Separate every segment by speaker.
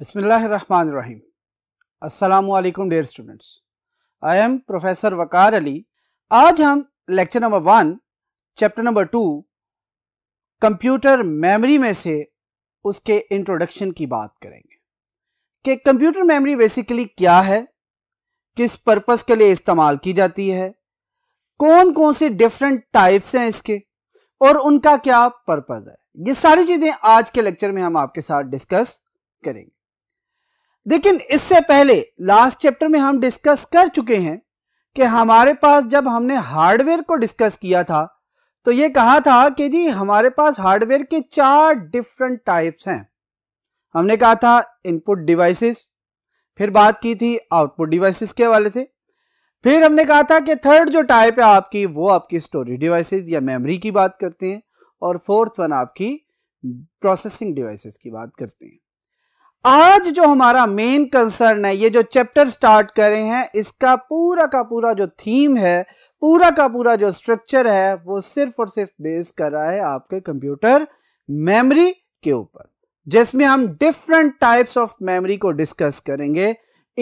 Speaker 1: Bismillahirrahmanirrahim. Assalamu alaikum dear students. I am Professor Wakar आज हम lecture number one chapter number two computer memory में से उसके introduction की बात करेंगे कि कंप्यूटर मेमोरी बेसिकली क्या है किस पर्पस के लिए इस्तेमाल की जाती है कौन कौन से डिफरेंट टाइप्स हैं इसके और उनका क्या पर्पस है ये सारी चीज़ें आज के लेक्चर में हम आपके साथ डिस्कस करेंगे लेकिन इससे पहले लास्ट चैप्टर में हम डिस्कस कर चुके हैं कि हमारे पास जब हमने हार्डवेयर को डिस्कस किया था तो ये कहा था कि जी हमारे पास हार्डवेयर के चार डिफरेंट टाइप्स हैं हमने कहा था इनपुट डिवाइसेस फिर बात की थी आउटपुट डिवाइसेस के हवाले से फिर हमने कहा था कि थर्ड जो टाइप है आपकी वो आपकी स्टोरेज डिवाइसेस या मेमोरी की बात करते हैं और फोर्थ वन आपकी प्रोसेसिंग डिवाइसेस की बात करते हैं आज जो हमारा मेन कंसर्न है ये जो चैप्टर स्टार्ट कर रहे हैं इसका पूरा का पूरा जो थीम है पूरा का पूरा जो स्ट्रक्चर है वो सिर्फ और सिर्फ बेस कर रहा है आपके कंप्यूटर मेमोरी के ऊपर जिसमें हम डिफरेंट टाइप्स ऑफ मेमोरी को डिस्कस करेंगे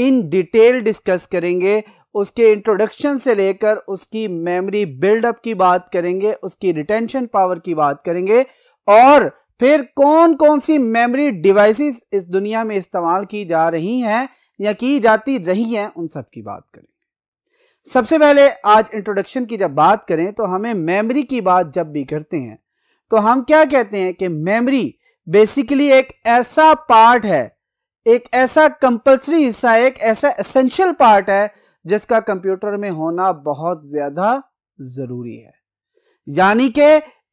Speaker 1: इन डिटेल डिस्कस करेंगे उसके इंट्रोडक्शन से लेकर उसकी मेमोरी बिल्डअप की बात करेंगे उसकी रिटेंशन पावर की बात करेंगे और फिर कौन कौन सी मेमोरी डिवाइसेस इस दुनिया में इस्तेमाल की जा रही हैं या की जाती रही हैं उन सब की बात करेंगे सबसे पहले आज इंट्रोडक्शन की जब बात करें तो हमें मेमोरी की बात जब भी करते हैं तो हम क्या कहते हैं कि मेमोरी बेसिकली एक ऐसा पार्ट है एक ऐसा कंपल्सरी हिस्सा एक ऐसा एसेंशियल पार्ट है जिसका कंप्यूटर में होना बहुत ज़्यादा ज़रूरी है यानी कि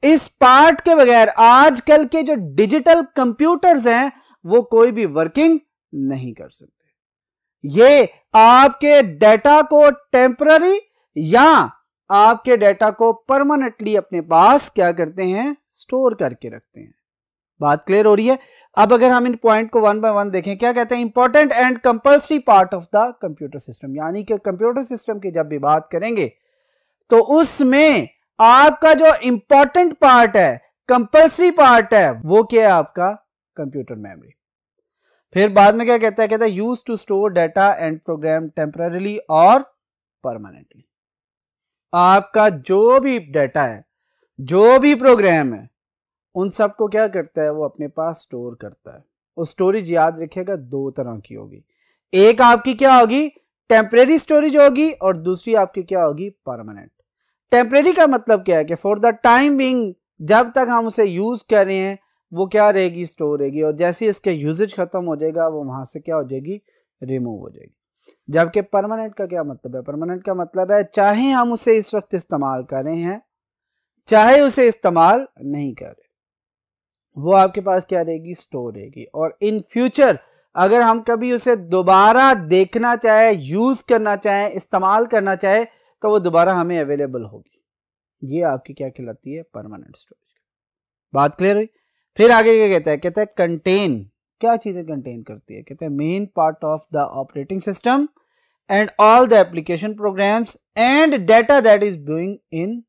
Speaker 1: इस पार्ट के बगैर आजकल के जो डिजिटल कंप्यूटर्स हैं वो कोई भी वर्किंग नहीं कर सकते ये आपके डेटा को टेम्पररी या आपके डेटा को परमानेंटली अपने पास क्या करते हैं स्टोर करके रखते हैं बात क्लियर हो रही है अब अगर हम इन पॉइंट को वन बाय वन देखें क्या कहते हैं important and compulsory part of the computer system यानी कि कंप्यूटर सिस्टम की जब भी बात करेंगे तो उसमें आपका जो इंपॉर्टेंट पार्ट है कंपल्सरी पार्ट है वो क्या है आपका कंप्यूटर मेमोरी फिर बाद में क्या कहता है कहता है used to store data and program temporarily और परमानेंटली आपका जो भी डाटा है जो भी प्रोग्राम है उन सबको क्या करता है वो अपने पास स्टोर करता है और स्टोरेज याद रखिएगा दो तरह की होगी एक आपकी क्या होगी टेम्परेरी स्टोरेज होगी और दूसरी आपकी क्या होगी परमानेंट टेम्परेरी का मतलब क्या है कि फॉर द टाइम बिंग जब तक हम उसे यूज़ कर रहे हैं वो क्या रहेगी स्टोर रहेगी और जैसे ही उसके यूजेज ख़त्म हो जाएगा वो वहां से क्या हो जाएगी रिमूव हो जाएगी जबकि परमानेंट का क्या मतलब है परमानेंट का मतलब है चाहे हम उसे इस वक्त इस्तेमाल कर रहे हैं चाहे उसे इस्तेमाल नहीं कर रहे वो आपके पास क्या रहेगी स्टोर रहेगी और इन फ्यूचर अगर हम कभी उसे दोबारा देखना चाहे यूज़ करना चाहे इस्तेमाल करना चाहे तो वो दोबारा हमें अवेलेबल होगी ये आपकी क्या कहलाती है परमानेंट स्टोरेज बात क्लियर हुई फिर आगे क्या कहता है कहता है कंटेन क्या चीज़ें कंटेन करती है कहता है main part of the operating system and all the application programs and data that is being in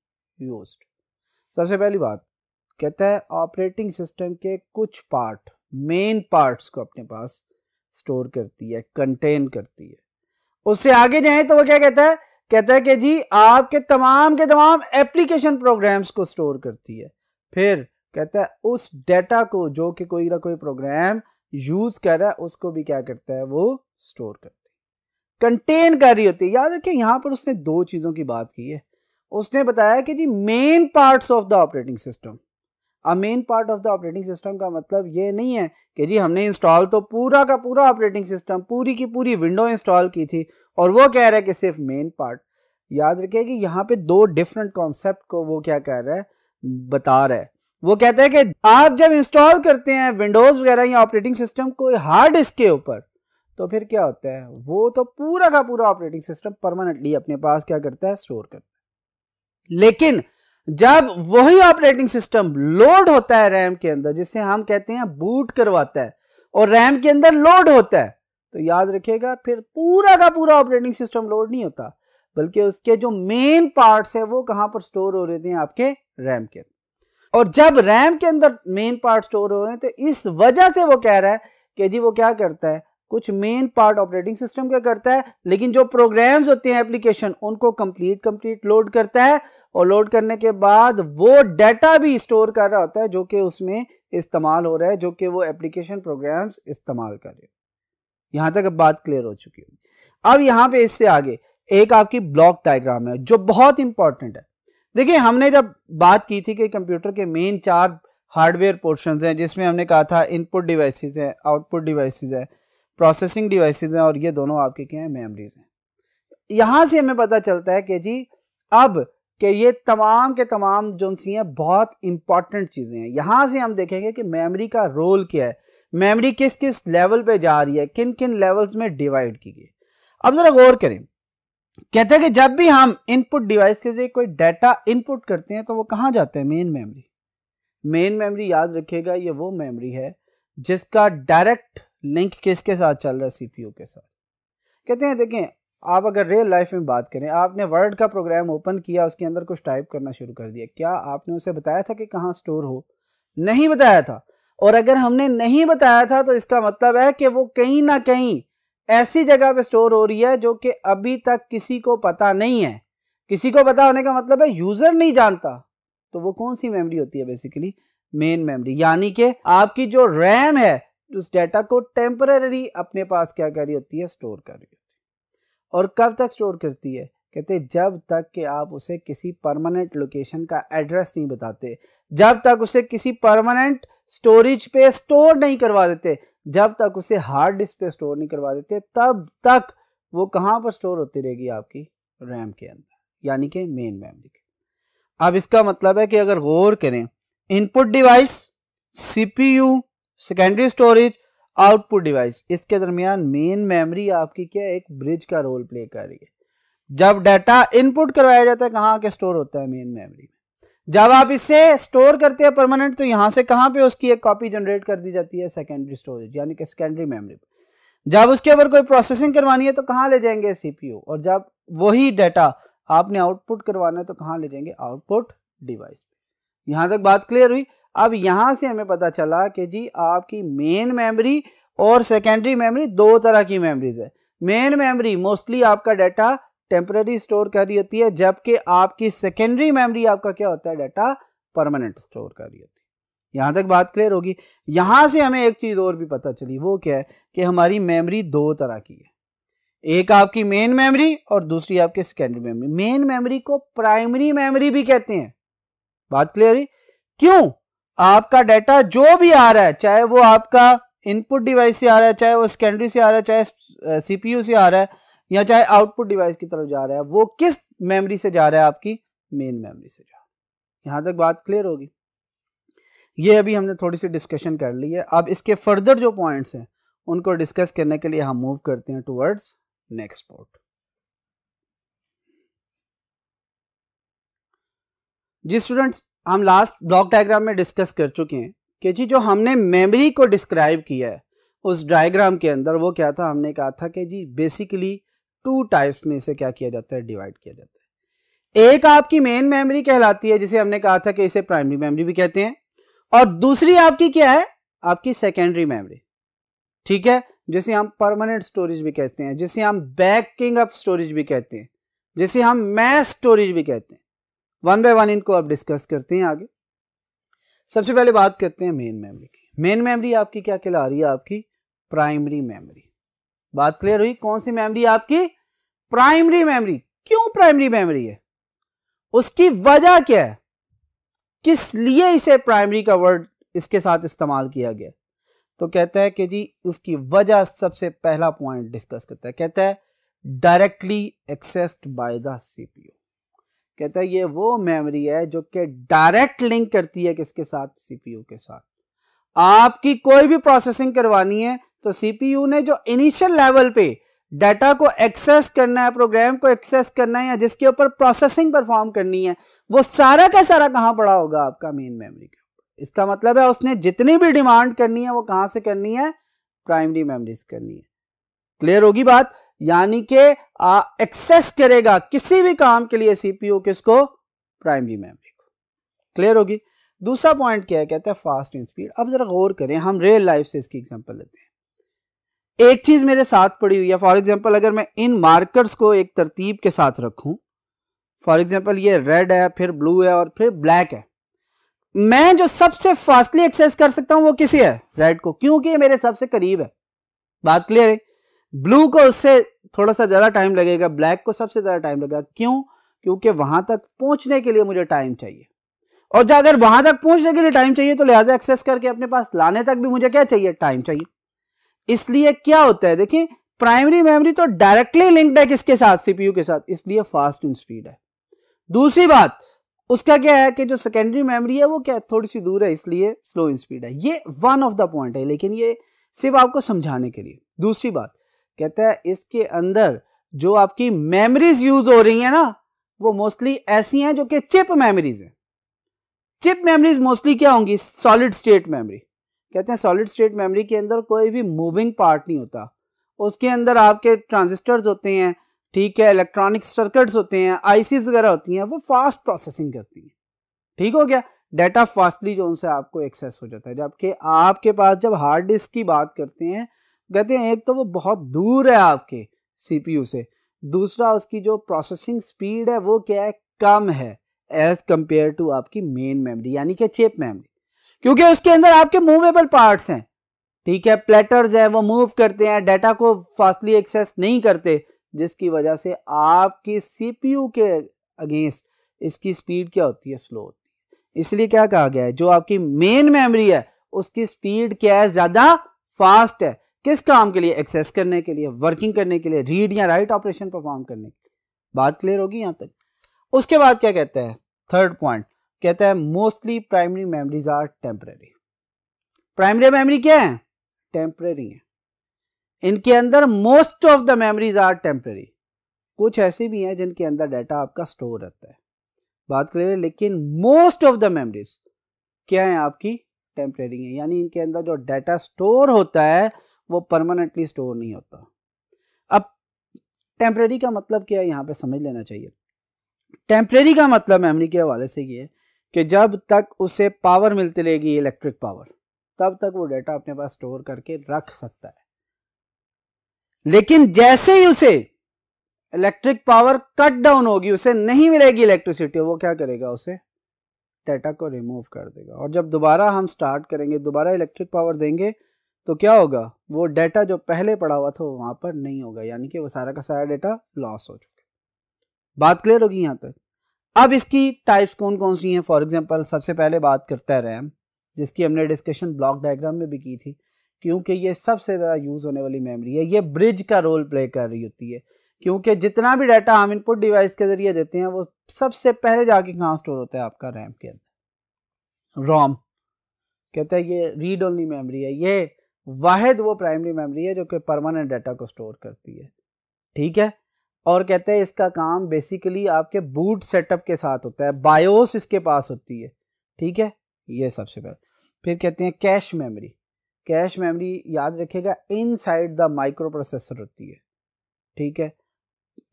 Speaker 1: use सबसे पहली बात कहता है ऑपरेटिंग सिस्टम के कुछ पार्ट मेन पार्ट्स को अपने पास स्टोर करती है कंटेन करती है उससे आगे जाए तो वो क्या कहता है कहता है कि जी आपके तमाम के तमाम एप्लीकेशन प्रोग्राम्स को स्टोर करती है फिर कहता है उस डेटा को जो कि कोई ना कोई प्रोग्राम यूज कर रहा है उसको भी क्या करता है वो स्टोर करती है कंटेन कर रही होती है याद रखिए यहाँ पर उसने दो चीज़ों की बात की है उसने बताया कि जी main parts of the operating system a main part of the operating system का मतलब ये नहीं है कि जी हमने इंस्टॉल तो पूरा का पूरा ऑपरेटिंग सिस्टम पूरी की पूरी विंडो इंस्टॉल की थी और वो कह रहा है कि सिर्फ मेन पार्ट याद रखिए कि यहाँ पे दो डिफरेंट कॉन्सेप्ट को वो क्या कह रहा है बता रहा है वो कहता है कि आप जब इंस्टॉल करते हैं विंडोज़ वगैरह या ऑपरेटिंग सिस्टम को हार्ड डिस्क के ऊपर तो फिर क्या होता है वो तो पूरा का पूरा ऑपरेटिंग सिस्टम परमानेंटली अपने पास क्या करता है स्टोर करता है लेकिन जब वही ऑपरेटिंग सिस्टम लोड होता है रैम के अंदर जिसे हम कहते हैं बूट करवाता है और रैम के अंदर लोड होता है तो याद रखिएगा फिर पूरा का पूरा ऑपरेटिंग सिस्टम लोड नहीं होता बल्कि उसके जो मेन पार्ट्स है वो कहां पर स्टोर हो रहे थे आपके रैम के अंदर और जब रैम के अंदर मेन पार्ट स्टोर हो रहे हैं तो इस वजह से वो कह रहा है कि जी वो क्या करता है कुछ मेन पार्ट ऑपरेटिंग सिस्टम का करता है लेकिन जो प्रोग्राम्स होते हैं एप्लीकेशन उनको कंप्लीट कंप्लीट लोड करता है और लोड करने के बाद वो डाटा भी स्टोर कर रहा होता है जो कि उसमें इस्तेमाल हो रहा है जो कि वो एप्लीकेशन प्रोग्राम्स इस्तेमाल कर रहे यहां तक अब बात क्लियर हो चुकी होगी अब यहां पे इससे आगे एक आपकी ब्लॉक डायग्राम है जो बहुत इंपॉर्टेंट है देखिए हमने जब बात की थी कि कंप्यूटर के मेन चार हार्डवेयर पोर्शन हैं जिसमें हमने कहा था इनपुट डिवाइसेस हैं आउटपुट डिवाइसेस हैं प्रोसेसिंग डिवाइसेस हैं और ये दोनों आपके क्या हैं मेमरीज हैं यहाँ से हमें पता चलता है कि जी अब कि ये तमाम के तमाम जो सी हैं बहुत इंपॉर्टेंट चीज़ें हैं यहाँ से हम देखेंगे कि मेमोरी का रोल क्या है मेमोरी किस किस लेवल पे जा रही है किन किन लेवल्स में डिवाइड की गई अब ज़रा गौर करें कहते हैं कि जब भी हम इनपुट डिवाइस के जरिए कोई डाटा इनपुट करते हैं तो वो कहाँ जाते हैं मेन मेमरी मेन मेमरी याद रखिएगा ये वो मेमरी है जिसका डायरेक्ट लिंक किसके साथ चल रहा है सी के साथ कहते हैं देखें आप अगर रियल लाइफ में बात करें आपने वर्ड का प्रोग्राम ओपन किया उसके अंदर कुछ टाइप करना शुरू कर दिया क्या आपने उसे बताया था कि कहाँ स्टोर हो नहीं बताया था और अगर हमने नहीं बताया था तो इसका मतलब है कि वो कहीं ना कहीं ऐसी जगह पे स्टोर हो रही है जो कि अभी तक किसी को पता नहीं है किसी को पता होने का मतलब है यूज़र नहीं जानता तो वो कौन सी मेमोरी होती है बेसिकली मेन मेमोरी यानी कि आपकी जो रैम है उस डेटा को टेम्पररी अपने पास क्या कर रही होती है स्टोर कर रही होती है और कब तक स्टोर करती है कहते जब तक कि आप उसे किसी परमानेंट लोकेशन का एड्रेस नहीं बताते जब तक उसे किसी परमानेंट स्टोरेज पे स्टोर नहीं करवा देते जब तक उसे हार्ड डिस्क पे स्टोर नहीं करवा देते तब तक वो कहाँ पर स्टोर होती रहेगी आपकी रैम के अंदर यानी कि मेन मेमोरी के अब इसका मतलब है कि अगर गौर करें input device CPU secondary storage output device इसके दरमियान मेन मेमोरी आपकी क्या एक ब्रिज का रोल प्ले कर रही है जब डाटा इनपुट करवाया जाता है कहाँ के स्टोर होता है मेन मेमोरी में जब आप इसे स्टोर करते हैं परमानेंट तो यहाँ से कहाँ पे उसकी एक कॉपी जनरेट कर दी जाती है सेकेंडरी स्टोरेज यानी कि सेकेंडरी मेमोरी पर जब उसके ऊपर कोई प्रोसेसिंग करवानी है तो कहाँ ले जाएंगे सीपीयू और जब वही डाटा आपने आउटपुट करवाना है तो कहाँ ले जाएंगे आउटपुट डिवाइस यहाँ तक बात क्लियर हुई अब यहाँ से हमें पता चला कि जी आपकी मेन मेमोरी और सेकेंडरी मेमोरी दो तरह की मेमोरीज है मेन मेमोरी मोस्टली आपका डाटा टेम्पररी स्टोर कर रही होती है जबकि आपकी सेकेंडरी मेमोरी आपका क्या होता है डाटा परमानेंट स्टोर कर रही होती है यहाँ तक बात क्लियर होगी यहाँ से हमें एक चीज़ और भी पता चली वो क्या है कि हमारी मेमोरी दो तरह की है एक आपकी मेन मेमोरी और दूसरी आपकी सेकेंडरी मेमोरी मेन मेमोरी को प्राइमरी मेमोरी भी कहते हैं बात क्लियर है क्यों आपका डाटा जो भी आ रहा है चाहे वो आपका इनपुट डिवाइस से आ रहा है चाहे वो सेकेंडरी से आ रहा है चाहे सीपीयू से आ रहा है या चाहे आउटपुट डिवाइस की तरफ जा रहा है वो किस मेमोरी से जा रहा है आपकी मेन मेमोरी से जा रहा है तक बात क्लियर होगी ये अभी हमने थोड़ी सी डिस्कशन कर ली है अब इसके फर्दर जो पॉइंट्स हैं उनको डिस्कस करने के लिए हम मूव करते हैं टूवर्ड्स नेक्स्ट पोर्ट जी स्टूडेंट्स हम लास्ट ब्लॉक डायग्राम में डिस्कस कर चुके हैं कि जी जो हमने मेमोरी को डिस्क्राइब किया है उस डायग्राम के अंदर वो क्या था हमने कहा था कि जी बेसिकली टू टाइप्स में इसे क्या किया जाता है डिवाइड किया जाता है एक आपकी मेन मेमोरी कहलाती है जिसे हमने कहा था कि इसे प्राइमरी मेमोरी भी कहते हैं और दूसरी आपकी क्या है आपकी सेकेंडरी मेमोरी ठीक है जिसे हम परमानेंट स्टोरेज भी कहते हैं जिसे हम बैकिंग अप स्टोरेज भी कहते हैं जिसे हम मैथ स्टोरेज भी कहते हैं वन बाय वन इनको आप डिस्कस करते हैं आगे सबसे पहले बात करते हैं मेन मेमोरी की मेन मेमोरी आपकी क्या कहला रही है आपकी प्राइमरी मेमोरी बात क्लियर हुई कौन सी मेमोरी आपकी प्राइमरी मेमोरी क्यों प्राइमरी मेमोरी है उसकी वजह क्या है किस लिए इसे प्राइमरी का वर्ड इसके साथ इस्तेमाल किया गया तो कहता है कि जी उसकी वजह सबसे पहला पॉइंट डिस्कस करता है कहता है directly accessed by the CPU कहता है ये वो मेमोरी है जो कि डायरेक्ट लिंक करती है किसके साथ सीपीयू के साथ आपकी कोई भी प्रोसेसिंग करवानी है तो सीपीयू ने जो इनिशियल लेवल पे डाटा को एक्सेस करना है प्रोग्राम को एक्सेस करना है या जिसके ऊपर प्रोसेसिंग परफॉर्म करनी है वो सारा का सारा कहाँ पड़ा होगा आपका मेन मेमोरी के ऊपर इसका मतलब है उसने जितनी भी डिमांड करनी है वो कहाँ से करनी है प्राइमरी मेमरी से करनी है क्लियर होगी बात यानी कि एक्सेस करेगा किसी भी काम के लिए सीपीयू किसको प्राइमरी मेमोरी को क्लियर होगी दूसरा पॉइंट क्या है कहता है इन स्पीड अब जरा गौर करें हम रियल लाइफ से इसकी एग्जांपल लेते हैं एक चीज मेरे साथ पड़ी हुई है फॉर एग्जाम्पल अगर मैं इन मार्कर्स को एक तरतीब के साथ रखूं फॉर एग्जाम्पल ये रेड है फिर ब्लू है और फिर ब्लैक है मैं जो सबसे फास्टली एक्सेस कर सकता हूं वो किसी है रेड को क्योंकि ये मेरे सबसे करीब है बात क्लियर है ब्लू को उससे थोड़ा सा ज़्यादा टाइम लगेगा ब्लैक को सबसे ज़्यादा टाइम लगेगा क्यों क्योंकि वहां तक पहुंचने के लिए मुझे टाइम चाहिए और अगर वहां तक पहुंचने के लिए टाइम चाहिए तो लिहाजा एक्सेस करके अपने पास लाने तक भी मुझे क्या चाहिए टाइम चाहिए इसलिए क्या होता है देखिए प्राइमरी मेमोरी तो डायरेक्टली लिंक्ड है किसके साथ सीपीयू के साथ इसलिए फास्ट इन स्पीड है दूसरी बात उसका क्या है कि जो सेकेंडरी मेमोरी है वो क्या थोड़ी सी दूर है इसलिए स्लो इन स्पीड है ये वन ऑफ द पॉइंट है लेकिन ये सिर्फ आपको समझाने के लिए दूसरी बात कहता है इसके अंदर जो आपकी मेमोरीज यूज हो रही है ना वो मोस्टली ऐसी हैं जो कि चिप मेमोरीज हैं चिप मेमोरीज मोस्टली क्या होंगी सॉलिड स्टेट मेमोरी कहते हैं सॉलिड स्टेट मेमोरी के अंदर कोई भी मूविंग पार्ट नहीं होता उसके अंदर आपके ट्रांजिस्टर्स होते हैं ठीक है इलेक्ट्रॉनिक सर्किट्स होते हैं आईसी वगैरह होती हैं वो फास्ट प्रोसेसिंग करती हैं ठीक हो गया डाटा फास्टली जो उनसे आपको एक्सेस हो जाता है जबकि आपके पास जब हार्ड डिस्क की बात करते हैं कहते हैं एक तो वो बहुत दूर है आपके सीपीयू से दूसरा उसकी जो प्रोसेसिंग स्पीड है वो क्या है कम है एज कंपेयर टू आपकी मेन मेमोरी यानी कि चेप मेमोरी क्योंकि उसके अंदर आपके मूवेबल पार्ट्स हैं ठीक है प्लेटर्स हैं वो मूव करते हैं डाटा को फास्टली एक्सेस नहीं करते जिसकी वजह से आपकी सीपीयू के अगेंस्ट इसकी स्पीड क्या होती है स्लो होती है इसलिए क्या कहा गया है जो आपकी मेन मेमोरी है उसकी स्पीड क्या है ज़्यादा फास्ट है किस काम के लिए एक्सेस करने के लिए वर्किंग करने के लिए रीड या राइट ऑपरेशन परफॉर्म करने के बात क्लियर होगी यहाँ तक उसके बाद क्या कहता है थर्ड पॉइंट कहता है mostly primary memories are temporary primary memory क्या है टेम्प्रेरी है इनके अंदर most of the memories are temporary कुछ ऐसे भी हैं जिनके अंदर डाटा आपका स्टोर रहता है बात क्लियर है लेकिन मोस्ट ऑफ द मेमोरीज क्या है आपकी टेम्प्रेरी है यानी इनके अंदर जो डाटा स्टोर होता है वो परमानेंटली स्टोर नहीं होता अब टेम्प्रेरी का मतलब क्या है यहाँ पे समझ लेना चाहिए टेम्प्रेरी का मतलब मेमोरी के हवाले से ये है कि जब तक उसे पावर मिलती रहेगी इलेक्ट्रिक पावर तब तक वो डेटा अपने पास स्टोर करके रख सकता है लेकिन जैसे ही उसे इलेक्ट्रिक पावर कट डाउन होगी उसे नहीं मिलेगी इलेक्ट्रिसिटी वो क्या करेगा उसे डेटा को रिमूव कर देगा और जब दोबारा हम स्टार्ट करेंगे दोबारा इलेक्ट्रिक पावर देंगे तो क्या होगा वो डाटा जो पहले पड़ा हुआ था वो वहाँ पर नहीं होगा यानी कि वो सारा का सारा डाटा लॉस हो चुका बात क्लियर होगी यहाँ तक अब इसकी टाइप्स कौन कौन सी हैं फॉर एग्जांपल सबसे पहले बात करते हैं रैम जिसकी हमने डिस्कशन ब्लॉक डायग्राम में भी की थी क्योंकि ये सबसे ज़्यादा यूज़ होने वाली मेमोरी है ये ब्रिज का रोल प्ले कर रही होती है क्योंकि जितना भी डाटा हम इनपुट डिवाइस के ज़रिए देते हैं वो सबसे पहले जाके कहाँ स्टोर होता है आपका रैम के अंदर रोम कहते हैं ये रीड ओनली मेमोरी है ये वाहिद वो प्राइमरी मेमोरी है जो कि परमानेंट डाटा को स्टोर करती है ठीक है और कहते हैं इसका काम बेसिकली आपके बूट सेटअप के साथ होता है बायोस इसके पास होती है ठीक है ये सबसे पहले फिर कहते हैं कैश मेमोरी कैश मेमोरी याद रखेगा इनसाइड द माइक्रो प्रोसेसर होती है ठीक है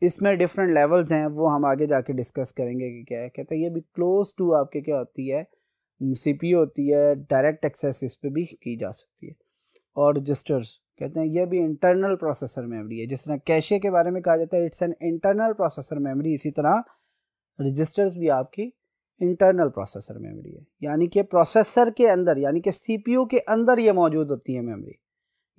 Speaker 1: इसमें डिफरेंट लेवल्स हैं वो हम आगे जाके डिस्कस करेंगे कि क्या है कहते हैं ये भी क्लोज टू आपके क्या होती है सी होती है डायरेक्ट एक्सेस इस पर भी की जा सकती है और रजिस्टर्स कहते हैं यह भी इंटरनल प्रोसेसर मेमोरी है जिस तरह कैशे के बारे में कहा जाता है it's an internal processor memory इसी तरह रजिस्टर्स भी आपकी इंटरनल प्रोसेसर मेमोरी है यानी कि प्रोसेसर के अंदर यानी कि सीपीयू के अंदर ये मौजूद होती है मेमोरी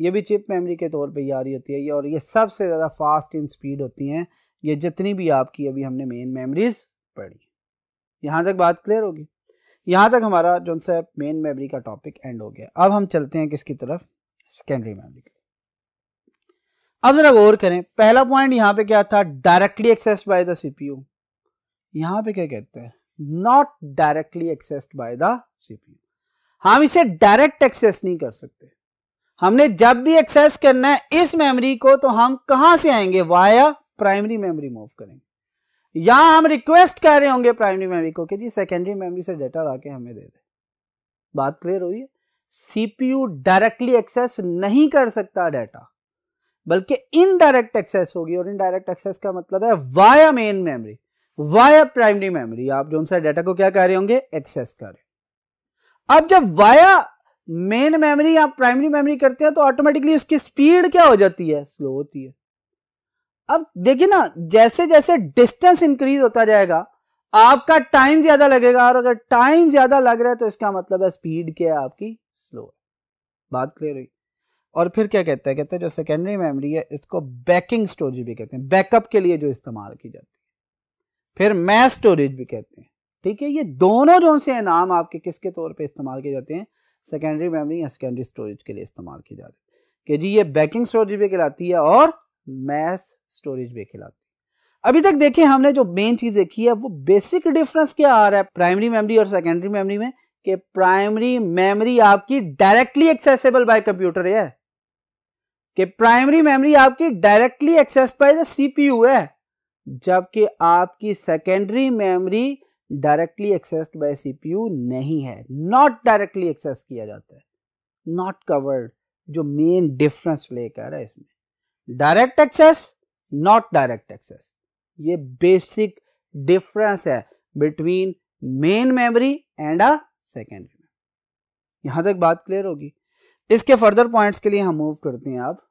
Speaker 1: ये भी चिप मेमोरी के तौर पे ये आ रही होती है ये और ये सबसे ज़्यादा फास्ट इन स्पीड होती हैं ये जितनी भी आपकी अभी हमने मेन मेमरीज़ पढ़ी यहाँ तक बात क्लियर होगी यहाँ तक हमारा जो सा मेन मेमरी का टॉपिक एंड हो गया अब हम चलते हैं किसकी तरफ सेकेंडरी मेमोरी अब जरा गौर करें पहला पॉइंट यहां पे क्या था directly access by the CPU यहां पे क्या कहते हैं not directly access by the CPU हम इसे डायरेक्ट एक्सेस नहीं कर सकते हमने जब भी एक्सेस करना है इस मेमोरी को तो हम कहां से आएंगे वाया प्राइमरी मेमोरी मूव करेंगे या हम रिक्वेस्ट कर रहे होंगे प्राइमरी मेमोरी को कि जी सेकेंडरी मेमोरी से डेटा लाके हमें दे दे बात क्लियर हो रही है सीपीयू डायरेक्टली एक्सेस नहीं कर सकता डाटा बल्कि इनडायरेक्ट एक्सेस होगी और इनडायरेक्ट एक्सेस का मतलब है via main memory via primary memory आप जो सा डाटा को क्या कह रहे होंगे एक्सेस कर रहे अब जब वाया मेन मेमोरी आप प्राइमरी मेमोरी करते हैं तो ऑटोमेटिकली उसकी स्पीड क्या हो जाती है स्लो होती है अब देखिए ना जैसे जैसे डिस्टेंस इंक्रीज होता जाएगा आपका टाइम ज्यादा लगेगा और अगर टाइम ज्यादा लग रहा है तो इसका मतलब है स्पीड क्या है आपकी स्लो है बात क्लियर हुई और फिर क्या कहते हैं कहते हैं जो सेकेंडरी मेमोरी है इसको बैकिंग स्टोरेज भी कहते हैं बैकअप के लिए जो इस्तेमाल की जाती है फिर मैथ स्टोरेज भी कहते हैं ठीक है ये दोनों जो से नाम आपके किसके तौर पे इस्तेमाल किए जाते हैं सेकेंडरी मेमोरी या सेकेंडरी स्टोरेज के लिए इस्तेमाल किए जाते हैं कि जी ये बैकिंग स्टोरेज भी कहलाती है और मैथ स्टोरेज भी कहलाती है अभी तक देखिए हमने जो मेन चीज़ देखी है वो बेसिक डिफरेंस क्या आ रहा है प्राइमरी मेमोरी और सेकेंडरी मेमोरी में कि प्राइमरी मेमोरी आपकी डायरेक्टली एक्सेसिबल बाय कंप्यूटर है कि प्राइमरी मेमोरी आपकी directly access by the CPU है जबकि आपकी secondary memory directly accessed by CPU नहीं है नॉट डायरेक्टली एक्सेस किया जाता है नॉट कवर्ड जो मेन डिफरेंस प्ले कर है इसमें direct access not direct access ये बेसिक डिफरेंस है between main memory and a secondary memory तक बात क्लियर होगी इसके फर्दर पॉइंट्स के लिए हम मूव करते हैं आप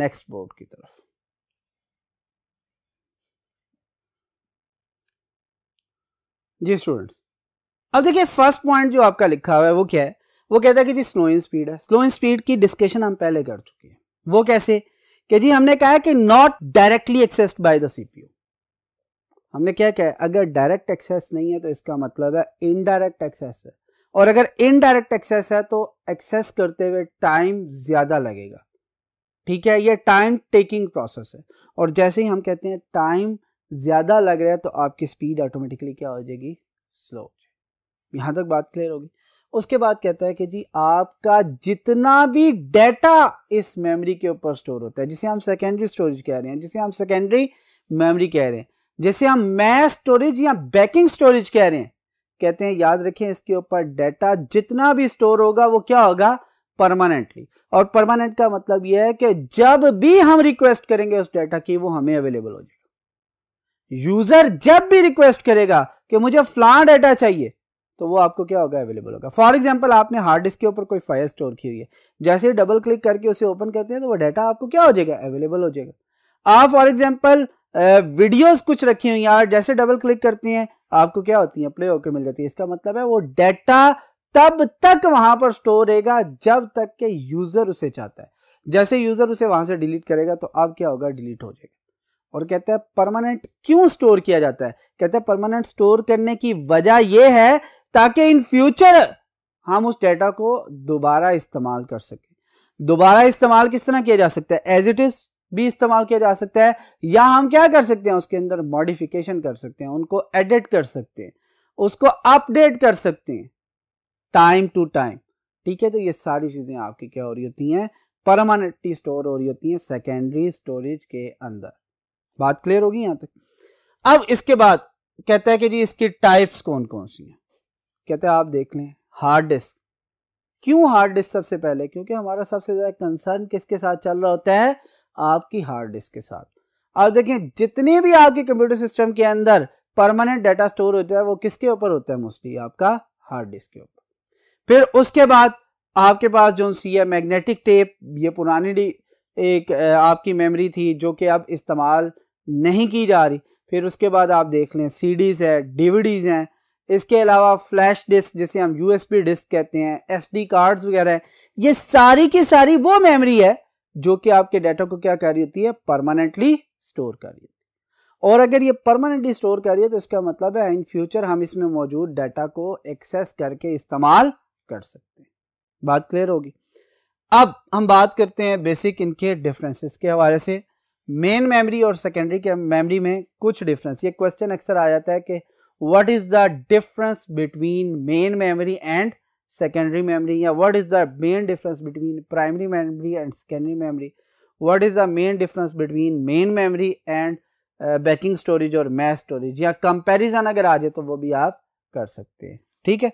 Speaker 1: नेक्स्ट बोर्ड की तरफ जी स्टूडेंट्स अब देखिए फर्स्ट पॉइंट जो आपका लिखा हुआ है वो क्या है वो कहता है कि जी स्लोइंग स्पीड है स्लोइंग स्पीड की डिस्कशन हम पहले कर चुके हैं वो कैसे कि जी हमने कहा है कि not directly accessed by the CPU हमने क्या क्या अगर डायरेक्ट एक्सेस नहीं है तो इसका मतलब है इनडायरेक्ट एक्सेस है और अगर इनडायरेक्ट एक्सेस है तो एक्सेस करते हुए टाइम ज़्यादा लगेगा ठीक है ये टाइम टेकिंग प्रोसेस है और जैसे ही हम कहते हैं टाइम ज़्यादा लग रहा है तो आपकी स्पीड ऑटोमेटिकली क्या हो जाएगी स्लो यहां तक बात क्लियर होगी उसके बाद कहता है कि जी आपका जितना भी डेटा इस मेमोरी के ऊपर स्टोर होता है जिसे हम सेकेंडरी स्टोरेज कह रहे हैं जिसे हम सेकेंडरी मेमोरी कह रहे हैं जैसे हम मैस स्टोरेज या बैकिंग स्टोरेज कह रहे हैं कहते हैं याद रखें इसके ऊपर डेटा जितना भी स्टोर होगा वो क्या होगा परमानेंटली और परमानेंट का मतलब यह है कि जब भी हम रिक्वेस्ट करेंगे उस डेटा की वो हमें अवेलेबल हो जाएगा यूजर जब भी रिक्वेस्ट करेगा कि मुझे फ्ला डेटा चाहिए तो वो आपको क्या होगा अवेलेबल होगा फॉर एग्जाम्पल आपने हार्ड डिस्क के ऊपर कोई फाइल स्टोर की हुई है जैसे ही डबल क्लिक करके उसे ओपन करते हैं तो वो डाटा आपको क्या हो जाएगा अवेलेबल हो जाएगा आप फॉर एग्जाम्पल वीडियोस कुछ रखी हुई यार जैसे डबल क्लिक करती हैं आपको क्या होती है प्ले होके मिल जाती है इसका मतलब है वो डेटा तब तक वहां पर स्टोर रहेगा जब तक के यूजर उसे चाहता है जैसे यूजर उसे वहां से डिलीट करेगा तो अब क्या होगा डिलीट हो जाएगा और कहते हैं परमानेंट क्यों स्टोर किया जाता है कहते हैं परमानेंट स्टोर करने की वजह यह है ताकि इन फ्यूचर हम उस डेटा को दोबारा इस्तेमाल कर सकें दोबारा इस्तेमाल किस तरह किया जा सकता है एज इट इज भी इस्तेमाल किया जा सकता है या हम क्या कर सकते हैं उसके अंदर मॉडिफिकेशन कर सकते हैं उनको एडिट कर सकते हैं उसको अपडेट कर सकते हैं टाइम टू टाइम ठीक है तो ये सारी चीज़ें आपकी क्या हो रही होती हैं परमानेंटली स्टोर हो रही होती हैं सेकेंडरी स्टोरेज के अंदर बात क्लियर होगी यहां तक अब इसके बाद कहता है कि जी इसकी टाइप्स कौन कौन सी हैं कहते हैं आप देख लें हार्ड डिस्क क्यों हार्ड डिस्क सबसे पहले क्योंकि हमारा सबसे ज़्यादा कंसर्न किसके साथ चल रहा होता है आपकी हार्ड डिस्क के साथ आप देखें जितने भी आपके कंप्यूटर सिस्टम के अंदर परमानेंट डाटा स्टोर होता है वो किसके ऊपर होता है मोस्टली आपका हार्ड डिस्क के ऊपर फिर उसके बाद आपके पास जो सी है मैग्नेटिक टेप ये पुरानी एक आपकी मेमोरी थी जो कि अब इस्तेमाल नहीं की जा रही फिर उसके बाद आप देख लें सीडीज़ है डीवीडीज़ हैं इसके अलावा फ्लैश डिस्क जिसे हम यूएसबी डिस्क कहते हैं एसडी कार्ड्स वगैरह ये सारी की सारी वो मेमोरी है जो कि आपके डाटा को क्या कर रही होती है परमानेंटली स्टोर कर रही होती है और अगर ये परमानेंटली स्टोर कर रही है तो इसका मतलब है इन फ्यूचर हम इसमें मौजूद डाटा को एक्सेस करके इस्तेमाल कर सकते हैं बात क्लियर होगी अब हम बात करते हैं बेसिक इनके डिफरेंसेस के हवाले से मेन मेमोरी और सेकेंडरी के मेमोरी में कुछ डिफरेंस ये क्वेश्चन अक्सर आ जाता है कि what is the difference between main memory and secondary memory या what is the main difference between primary memory and secondary memory what is the main difference between main memory and backing storage और mass storage या comparison अगर आ जाए तो वो भी आप कर सकते हैं ठीक है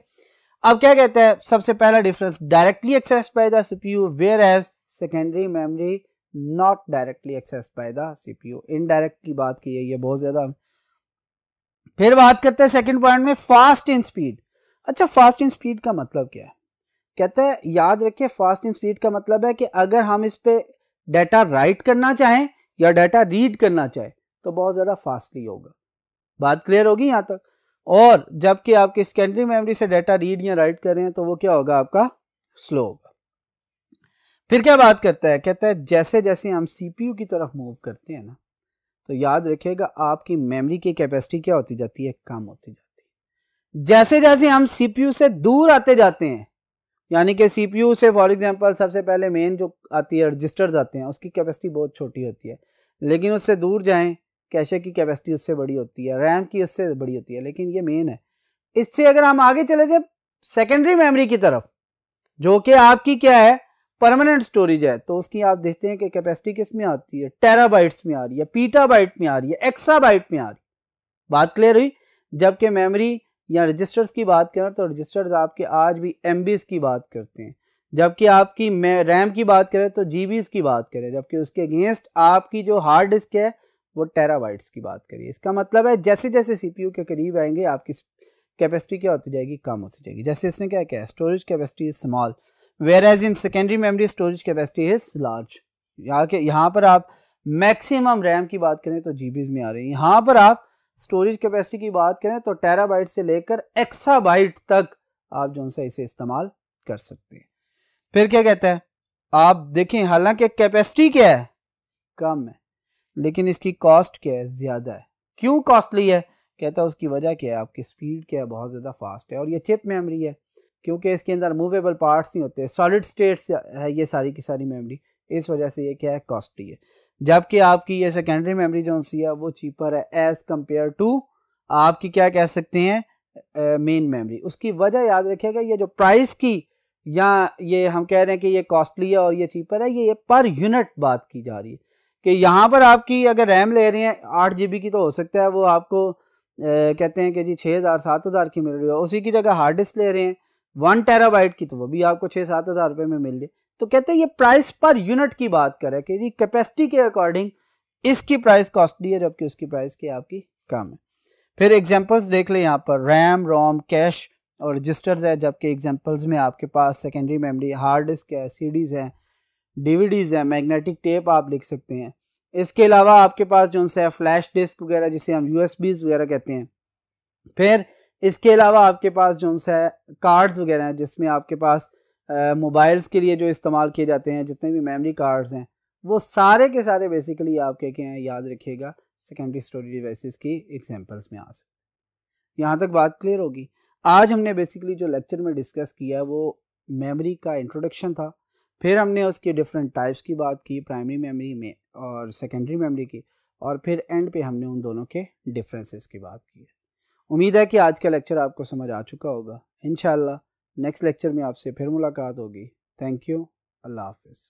Speaker 1: अब क्या कहते हैं सबसे पहला difference directly access by the CPU whereas secondary memory not directly access by the CPU indirect की बात की है ये बहुत ज्यादा फिर बात करते हैं सेकंड पॉइंट में फास्ट इन स्पीड अच्छा फास्ट इन स्पीड का मतलब क्या है कहते हैं याद रखिए फास्ट इन स्पीड का मतलब है कि अगर हम इस पर डाटा राइट करना चाहें या डाटा रीड करना चाहें तो बहुत ज़्यादा फास्टली होगा बात क्लियर होगी यहाँ तक और जबकि आपकी सेकेंडरी मेमोरी से डाटा रीड या राइट कर रहे हैं तो वो क्या होगा आपका स्लो होगा फिर क्या बात करता है कहता है जैसे जैसे हम सी की तरफ मूव करते हैं ना तो याद रखिएगा आपकी मेमरी की कैपेसिटी क्या होती जाती है कम होती जाती है जैसे जैसे हम सीपीयू से दूर आते जाते हैं यानी कि सीपीयू से फॉर एग्जांपल सबसे पहले मेन जो आती है रजिस्टर्स आते हैं उसकी कैपेसिटी बहुत छोटी होती है लेकिन उससे दूर जाएं कैशे की कैपेसिटी उससे बड़ी होती है रैम की उससे बड़ी होती है लेकिन ये मेन है इससे अगर हम आगे चले जाए सेकेंडरी मेमोरी की तरफ जो कि आपकी क्या है परमानेंट स्टोरेज है तो उसकी आप देखते हैं कि कैपेसिटी किस में आती है टेराबाइट्स में आ रही है पीटाबाइट में आ रही है बाइट में आ रही है बात क्लियर हुई जबकि मेमरी या रजिस्टर्स की बात करें तो रजिस्टर्स आपके आज भी एम की बात करते हैं जबकि आपकी रैम की बात करें तो जी की बात करें जबकि उसके अगेंस्ट आपकी जो हार्ड डिस्क है वो टेराबाइट्स की बात करिए इसका मतलब है जैसे जैसे सीपीयू के करीब आएंगे आपकी कैपेसिटी क्या होती जाएगी कम होती जाएगी जैसे इसने क्या है storage capacity is small whereas in secondary memory storage capacity is large यहाँ के यहाँ पर आप मैक्सिमम रैम की बात करें तो जी में आ रही है यहाँ पर आप स्टोरेज कैपेसिटी की बात करें तो टेराबाइट से लेकर एक्साबाइट तक आप जो सा इसे इस्तेमाल कर सकते हैं फिर क्या कहते हैं आप देखें हालांकि कैपेसिटी क्या है कम है लेकिन इसकी कॉस्ट क्या है ज़्यादा है क्यों कॉस्टली है कहता है उसकी वजह क्या है आपकी स्पीड क्या है बहुत ज़्यादा फास्ट है और ये चिप मेमोरी है क्योंकि इसके अंदर मूवेबल पार्ट्स नहीं होते सॉलिड स्टेट्स है ये सारी की सारी मेमोरी इस वजह से ये क्या है कॉस्टली है जबकि आपकी ये सेकेंडरी मेमोरी जो सी है वो चीपर है एज कम्पेयर टू आपकी क्या कह सकते हैं मेन मेमोरी उसकी वजह याद रखिएगा ये जो प्राइस की या ये हम कह रहे हैं कि ये कॉस्टली है और ये चीपर है ये, ये पर यूनिट बात की जा रही है कि यहाँ पर आपकी अगर रैम ले रहे हैं आठ जी की तो हो सकता है वो आपको ए, कहते हैं कि जी छः हज़ार सात हज़ार की मिल रही है उसी की जगह हार्ड डिस्क ले रहे हैं वन टेराबाइट की तो वो भी आपको छः सात हज़ार रुपये में मिल रही तो कहते हैं ये प्राइस पर यूनिट की बात करें कि जी कैपेसिटी के अकॉर्डिंग इसकी प्राइस कॉस्टली है जबकि उसकी प्राइस की आपकी कम है फिर एग्जांपल्स देख ले यहाँ पर रैम रोम कैश और रजिस्टर्स है जबकि एग्जांपल्स में आपके पास सेकेंडरी मेमोरी हार्ड डिस्क है सीडीज़ हैं डीवीडीज़ हैं मैग्नेटिक टेप आप लिख सकते हैं इसके अलावा आपके पास जो है फ्लैश डिस्क वगैरह जिसे हम यू वगैरह कहते हैं फिर इसके अलावा आपके पास जो है कार्ड्स वगैरह हैं जिसमें आपके पास मोबाइल्स के लिए जो इस्तेमाल किए जाते हैं जितने भी मेमोरी कार्ड्स हैं वो सारे के सारे बेसिकली आपके क्या हैं याद रखिएगा सेकेंडरी स्टोरेज डिवाइसेस की एग्जांपल्स में आ सकते यहाँ तक बात क्लियर होगी आज हमने बेसिकली जो लेक्चर में डिस्कस किया वो मेमोरी का इंट्रोडक्शन था फिर हमने उसके डिफरेंट टाइप्स की बात की प्राइमरी मेमोरी में और सेकेंडरी मेमोरी की और फिर एंड पे हमने उन दोनों के डिफरेंसेस की बात की उम्मीद है कि आज का लेक्चर आपको समझ आ चुका होगा इन नेक्स्ट लेक्चर में आपसे फिर मुलाकात होगी थैंक यू अल्लाह हाफिज़